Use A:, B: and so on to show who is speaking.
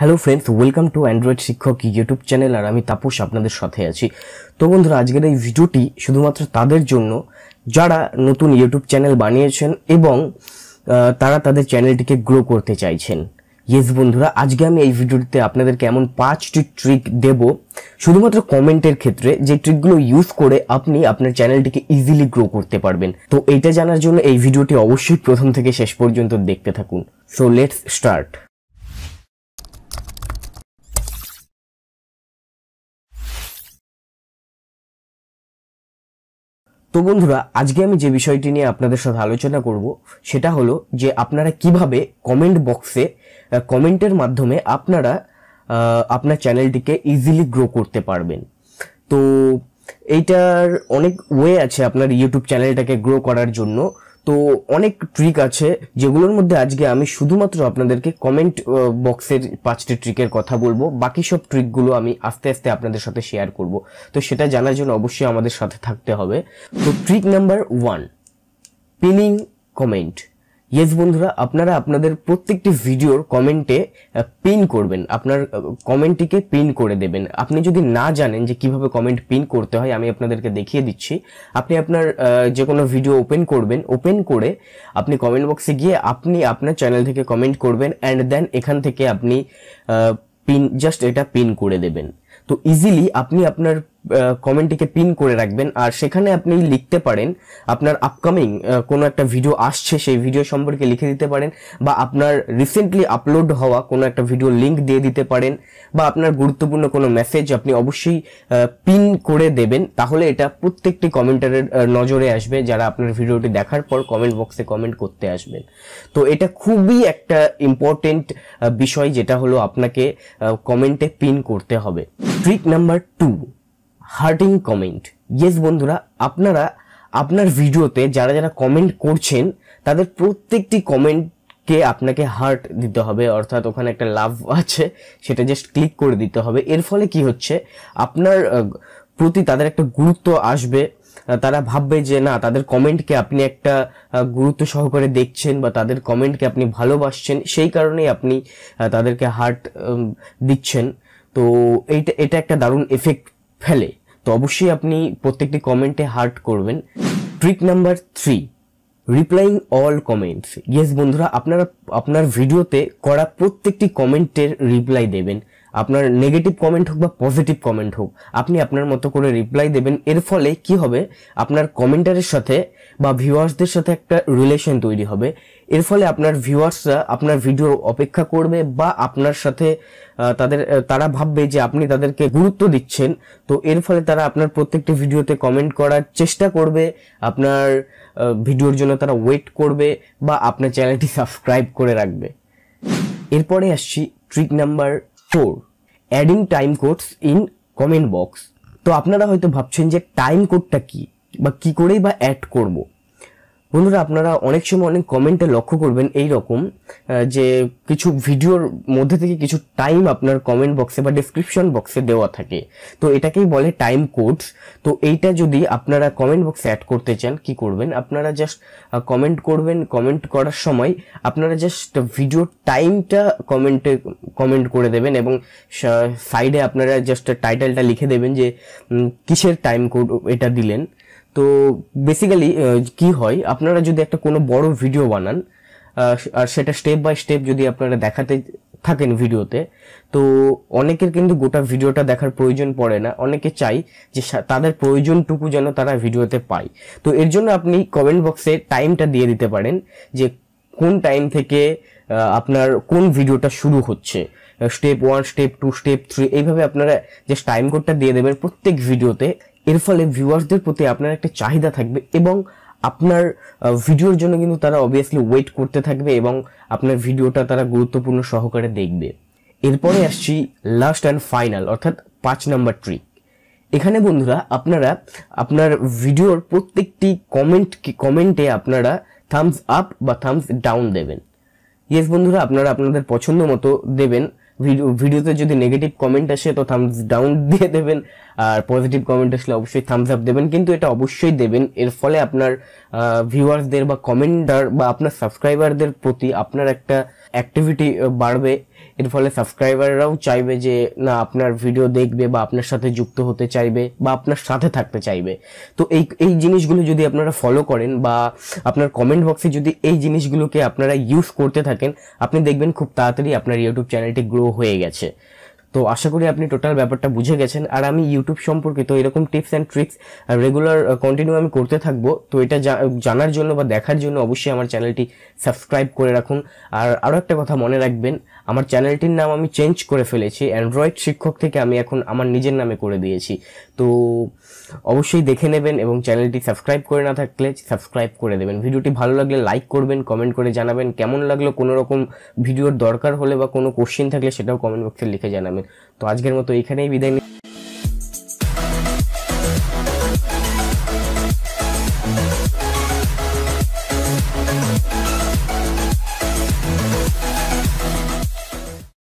A: hello friends welcome to Android শিক্ষক YouTube channel আর আমি তাপস আপনাদের সাথে আছি তো বন্ধুরা আজকের এই ভিডিওটি শুধুমাত্র তাদের জন্য যারা নতুন ইউটিউব চ্যানেল বানিয়েছেন এবং তারা তাদের চ্যানেলটিকে গ্রো করতে চাইছেন ইয়েস বন্ধুরা আজকে আমি এই ভিডিওটিতে আপনাদের কেমন পাঁচটি ট্রিক দেব শুধুমাত্র কমেন্টের ক্ষেত্রে যে ট্রিকগুলো ইউজ করে আপনি আপনার চ্যানেলটিকে ইজিলি গ্রো করতে পারবেন তো এইটা জানার জন্য এই ভিডিওটি অবশ্যই প্রথম থেকে শেষ পর্যন্ত দেখতে থাকুন সো লেটস স্টার্ট তো বন্ধুরা আজকে আমি যে বিষয়টি নিয়ে আপনাদের সাথে আলোচনা করব সেটা হলো যে আপনারা কিভাবে কমেন্ট বক্সে কমেন্টের মাধ্যমে আপনারা আপনার চ্যানেলটিকে ইজিলি গ্রো করতে পারবেন তো এইটার অনেক ওয়ে আছে আপনার ইউটিউব চ্যানেলটাকে গ্রো করার জন্য তো অনেক ট্রিক আছে যেগুলোর মধ্যে আজকে আমি শুধুমাত্র আপনাদেরকে কমেন্ট বক্সের পাঁচটি ট্রিকের কথা বলবো বাকি সব ট্রিকগুলো আমি আস্তে আস্তে আপনাদের সাথে শেয়ার করব তো সেটা জানার জন্য অবশ্যই আমাদের সাথে থাকতে হবে তো trick number one pinning comment yes বন্ধুরা আপনারা আপনাদের প্রত্যেকটি ভিডিওর কমেন্টে পিন করবেন আপনার কমেন্টটিকে পিন করে দেবেন আপনি যদি না জানেন যে কিভাবে কমেন্ট পিন করতে হয় আমি আপনাদেরকে দেখিয়ে দিচ্ছি আপনি আপনার যে কোনো ভিডিও ওপেন করবেন ওপেন করে আপনি কমেন্ট বক্সে গিয়ে আপনি আপনার চ্যানেল থেকে কমেন্ট করবেন অ্যান্ড দেন এখান থেকে আপনি পিন জাস্ট এটা পিন করে দেবেন তো ইজিলি আপনি আপনার কমেন্টটিকে পিন করে রাখবেন আর সেখানে আপনি লিখতে পারেন আপনার আপকামিং কোনো একটা ভিডিও আসছে সেই ভিডিও সম্পর্কে লিখে দিতে পারেন বা আপনার রিসেন্টলি আপলোড হওয়া কোনো একটা ভিডিও লিঙ্ক দিয়ে দিতে পারেন বা আপনার গুরুত্বপূর্ণ কোনো মেসেজ আপনি অবশ্যই পিন করে দেবেন তাহলে এটা প্রত্যেকটি কমেন্টারের নজরে আসবে যারা আপনার ভিডিওটি দেখার পর কমেন্ট বক্সে কমেন্ট করতে আসবেন তো এটা খুবই একটা ইম্পর্টেন্ট বিষয় যেটা হলো আপনাকে কমেন্টে পিন করতে হবে trick number two hearting comment yes বন্ধুরা আপনারা আপনার ভিডিওতে যারা যারা কমেন্ট করছেন তাদের প্রত্যেকটি কমেন্টকে আপনাকে হার্ট দিতে হবে অর্থাৎ ওখানে একটা লাভ আছে সেটা জাস্ট ক্লিক করে দিতে হবে এর ফলে কি হচ্ছে আপনার প্রতি তাদের একটা গুরুত্ব আসবে তারা ভাববে যে না তাদের কমেন্টকে আপনি একটা গুরুত্ব সহকারে দেখছেন বা তাদের কমেন্টকে আপনি ভালোবাসছেন সেই কারণেই আপনি তাদেরকে হার্ট দিচ্ছেন তো এইটা এটা একটা দারুণ এফেক্ট ফেলে তো অবশ্যই আপনি প্রত্যেকটি কমেন্টে হার্ট করবেন trick number three replying all comments yes বন্ধুরা আপনারা আপনার ভিডিওতে করা প্রত্যেকটি কমেন্টের রিপ্লাই দেবেন আপনার নেগেটিভ কমেন্ট হোক বা পজিটিভ কমেন্ট হোক আপনি আপনার মতো করে রিপ্লাই দেবেন এর ফলে কি হবে আপনার কমেন্টারের সাথে বা ভিউয়ার্সদের সাথে একটা রিলেশন তৈরি হবে এর ফলে আপনার ভিউয়ার্সরা আপনার ভিডিও অপেক্ষা করবে বা আপনার সাথে তাদের তারা ভাববে যে আপনি তাদেরকে গুরুত্ব দিচ্ছেন তো এর ফলে তারা আপনার প্রত্যেকটি ভিডিওতে কমেন্ট করার চেষ্টা করবে আপনার ভিডিওর জন্য তারা ওয়েট করবে বা আপনার চ্যানেলটি সাবস্ক্রাইব করে রাখবে এরপরে আসছি trick number four adding time codes in comment box তো আপনারা হয়তো ভাবছেন যে টাইম কোডটা কি বা কি করেই বা অ্যাড করব বন্ধুরা আপনারা অনেক সময় অনেক কমেন্টে লক্ষ্য করবেন এই রকম যে কিছু ভিডিওর মধ্যে থেকে কিছু টাইম আপনার কমেন্ট বক্সে বা ডিসক্রিপশন বক্সে দেওয়া থাকে তো এটাকেই বলে টাইম কোডস তো এইটা যদি আপনারা কমেন্ট বক্সে অ্যাড করতে চান কি করবেন আপনারা জাস্ট কমেন্ট করবেন কমেন্ট করার সময় আপনারা জাস্ট ভিডিওর টাইমটা কমেন্টে কমেন্ট করে দেবেন এবং সাইডে আপনারা জাস্ট টাইটেলটা লিখে দেবেন যে কিসের টাইম কোড এটা দিলেন তো বেসিক্যালি কি হয় আপনারা যদি একটা কোনো বড় ভিডিও বানান আর সেটা স্টেপ বাই স্টেপ যদি আপনারা দেখাতে থাকেন ভিডিওতে তো অনেকের কিন্তু গোটা ভিডিওটা দেখার প্রয়োজন পড়ে না অনেকে চাই যে তাদের প্রয়োজনটুকু যেন তারা ভিডিওতে পায় তো এর জন্য আপনি কমেন্ট বক্সে টাইমটা দিয়ে দিতে পারেন যে কোন টাইম থেকে আপনার কোন ভিডিওটা শুরু হচ্ছে step one step two step three এইভাবে আপনারা জাস্ট টাইম কোডটা দিয়ে দেবেন প্রত্যেক ভিডিওতে এর ফলে ভিউয়ার্সদের প্রতি আপনার একটা চাহিদা থাকবে এবং আপনার ভিডিওর জন্য কিন্তু তারা অবভিয়াসলি ওয়েট করতে থাকবে এবং আপনার ভিডিওটা তারা গুরুত্বপূর্ণ সহকারে দেখবে এরপরে আসছি লাস্ট অ্যান্ড ফাইনাল অর্থাৎ পাঁচ নাম্বার ট্রিক এখানে বন্ধুরা আপনারা আপনার ভিডিওর প্রত্যেকটি কমেন্ট কমেন্টে আপনারা থামস আপ বা থামস ডাউন দেবেন ইয়েস বন্ধুরা আপনারা আপনাদের পছন্দ মতো দেবেন ভিডিও ভিডিওতে যদি নেগেটিভ কমেন্ট আসে তো থামস ডাউন দিয়ে দেবেন আর পজিটিভ কমেন্ট আসলে অবশ্যই থামস আপ দেবেন কিন্তু এটা অবশ্যই দেবেন এর ফলে আপনার ভিউয়ার্সদের বা কমেন্টার বা আপনার সাবস্ক্রাইবারদের প্রতি আপনার একটা অ্যাক্টিভিটি বাড়বে এর ফলে সাবস্ক্রাইবাররাও চাইবে যে না আপনার ভিডিও দেখবে বা আপনার সাথে যুক্ত হতে চাইবে বা আপনার সাথে থাকতে চাইবে তো এই এই জিনিসগুলো যদি আপনারা ফলো করেন বা আপনার কমেন্ট বক্সে যদি এই জিনিসগুলোকে আপনারা ইউজ করতে থাকেন আপনি দেখবেন খুব তাড়াতাড়ি আপনার ইউটিউব চ্যানেলটি গ্রো হয়ে গেছে তো আশা করি আপনি টোটাল ব্যাপারটা বুঝে গেছেন আর আমি ইউটিউব সম্পর্কিত এরকম tips and tricks regular continue আমি করতে থাকবো তো এটা জানার জন্য বা দেখার জন্য অবশ্যই আমার চ্যানেলটি সাবস্ক্রাইব করে রাখুন আর আরও একটা কথা মনে রাখবেন আমার চ্যানেলটির নাম আমি চেঞ্জ করে ফেলেছি অ্যান্ড্রয়েড শিক্ষক থেকে আমি এখন আমার নিজের নামে করে দিয়েছি তো অবশ্যই দেখে নেবেন এবং চ্যানেলটি সাবস্ক্রাইব করে না থাকলে সাবস্ক্রাইব করে দেবেন ভিডিওটি ভালো লাগলে লাইক করবেন কমেন্ট করে জানাবেন কেমন লাগলো কোনো রকম ভিডিওর দরকার হলে বা কোনো কোশ্চিন থাকলে সেটাও কমেন্ট বক্সে লিখে জানাবেন তো আজকের মতো এখানেই বিদায়